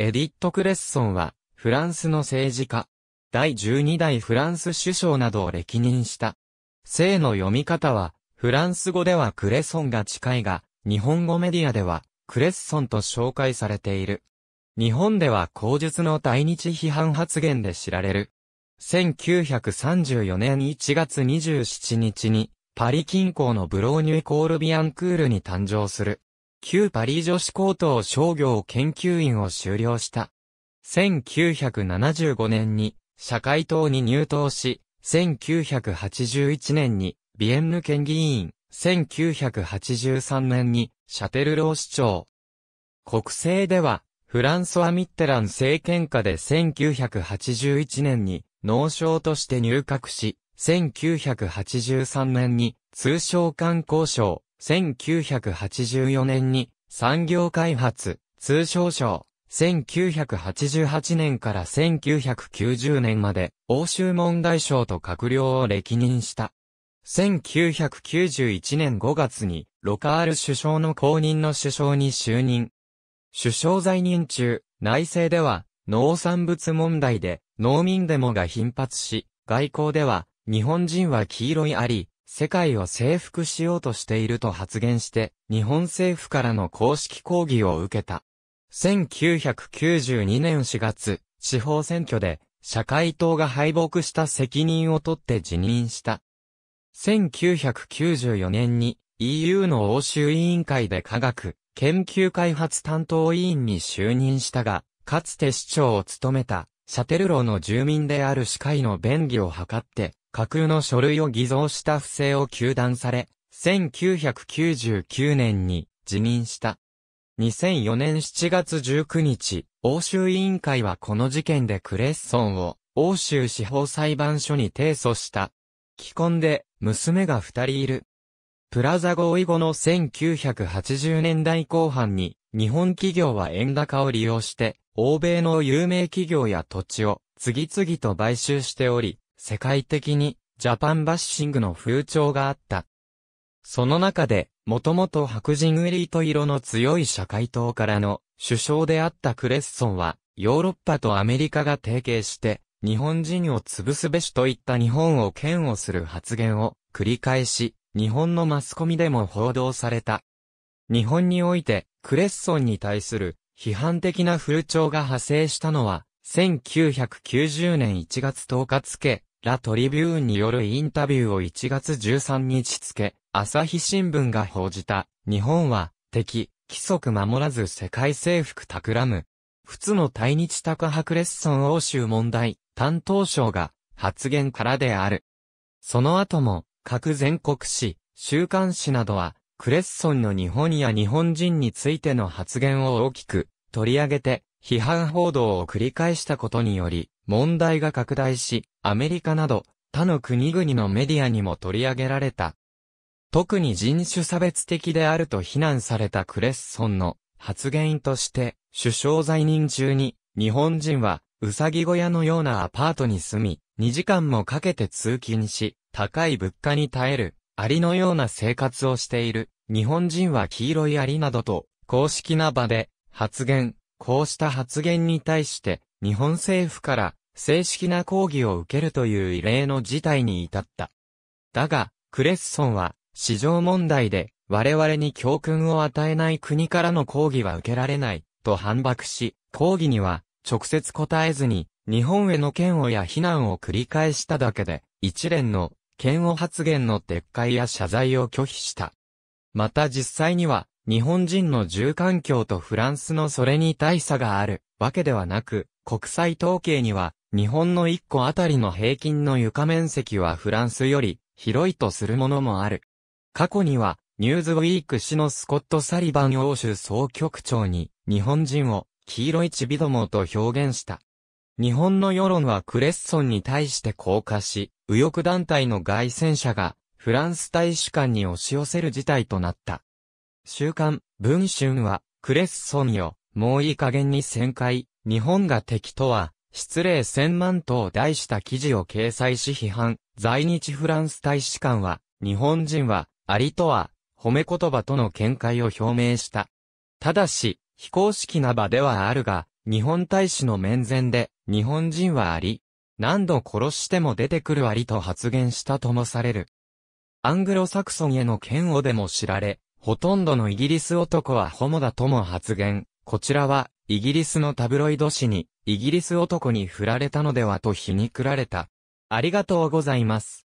エディット・クレッソンは、フランスの政治家、第12代フランス首相などを歴任した。姓の読み方は、フランス語ではクレソンが近いが、日本語メディアでは、クレッソンと紹介されている。日本では口述の対日批判発言で知られる。1934年1月27日に、パリ近郊のブローニュイコールビアンクールに誕生する。旧パリ女子高等商業研究院を修了した。1975年に社会党に入党し、1981年にビエンヌ県議員、1983年にシャテルロー市長。国政では、フランソア・ミッテラン政権下で1981年に農省として入閣し、1983年に通商官光省、1984年に産業開発、通商省、1988年から1990年まで欧州問題省と閣僚を歴任した。1991年5月にロカール首相の公認の首相に就任。首相在任中、内政では農産物問題で農民デモが頻発し、外交では日本人は黄色いあり、世界を征服しようとしていると発言して、日本政府からの公式抗議を受けた。1992年4月、地方選挙で、社会党が敗北した責任を取って辞任した。1994年に EU の欧州委員会で科学、研究開発担当委員に就任したが、かつて市長を務めた、シャテルローの住民である司会の便宜を図って、架空の書類を偽造した不正を求断され、1999年に辞任した。2004年7月19日、欧州委員会はこの事件でクレッソンを欧州司法裁判所に提訴した。既婚で娘が二人いる。プラザ合意後の1980年代後半に日本企業は円高を利用して欧米の有名企業や土地を次々と買収しており、世界的にジャパンバッシングの風潮があった。その中で、もともと白人エリート色の強い社会党からの首相であったクレッソンは、ヨーロッパとアメリカが提携して、日本人を潰すべしといった日本を嫌悪する発言を繰り返し、日本のマスコミでも報道された。日本において、クレッソンに対する批判的な風潮が派生したのは、1990年1月10日付、ラトリビューンによるインタビューを1月13日付、朝日新聞が報じた、日本は、敵、規則守らず世界征服企む。普通の対日高クレッソン欧州問題、担当省が、発言からである。その後も、各全国紙、週刊誌などは、クレッソンの日本や日本人についての発言を大きく取り上げて批判報道を繰り返したことにより、問題が拡大し、アメリカなど他の国々のメディアにも取り上げられた。特に人種差別的であると非難されたクレッソンの発言として、首相在任中に、日本人は、うさぎ小屋のようなアパートに住み、2時間もかけて通勤し、高い物価に耐える、アリのような生活をしている、日本人は黄色いアリなどと、公式な場で、発言、こうした発言に対して、日本政府から正式な抗議を受けるという異例の事態に至った。だが、クレッソンは、市場問題で、我々に教訓を与えない国からの抗議は受けられない、と反駁し、抗議には、直接答えずに、日本への嫌悪や非難を繰り返しただけで、一連の、嫌悪発言の撤回や謝罪を拒否した。また実際には、日本人の住環境とフランスのそれに大差があるわけではなく、国際統計には、日本の1個あたりの平均の床面積はフランスより広いとするものもある。過去には、ニューズウィーク氏のスコット・サリバン欧州総局長に、日本人を黄色いチビどもと表現した。日本の世論はクレッソンに対して降下し、右翼団体の外戦者が、フランス大使館に押し寄せる事態となった。週刊、文春は、クレッソンよ、もういい加減に旋回、日本が敵とは、失礼千万と題した記事を掲載し批判、在日フランス大使館は、日本人は、ありとは、褒め言葉との見解を表明した。ただし、非公式な場ではあるが、日本大使の面前で、日本人はあり、何度殺しても出てくるありと発言したともされる。アングロサクソンへの嫌悪でも知られ、ほとんどのイギリス男はホモだとも発言。こちらは、イギリスのタブロイド紙に、イギリス男に振られたのではと皮肉られた。ありがとうございます。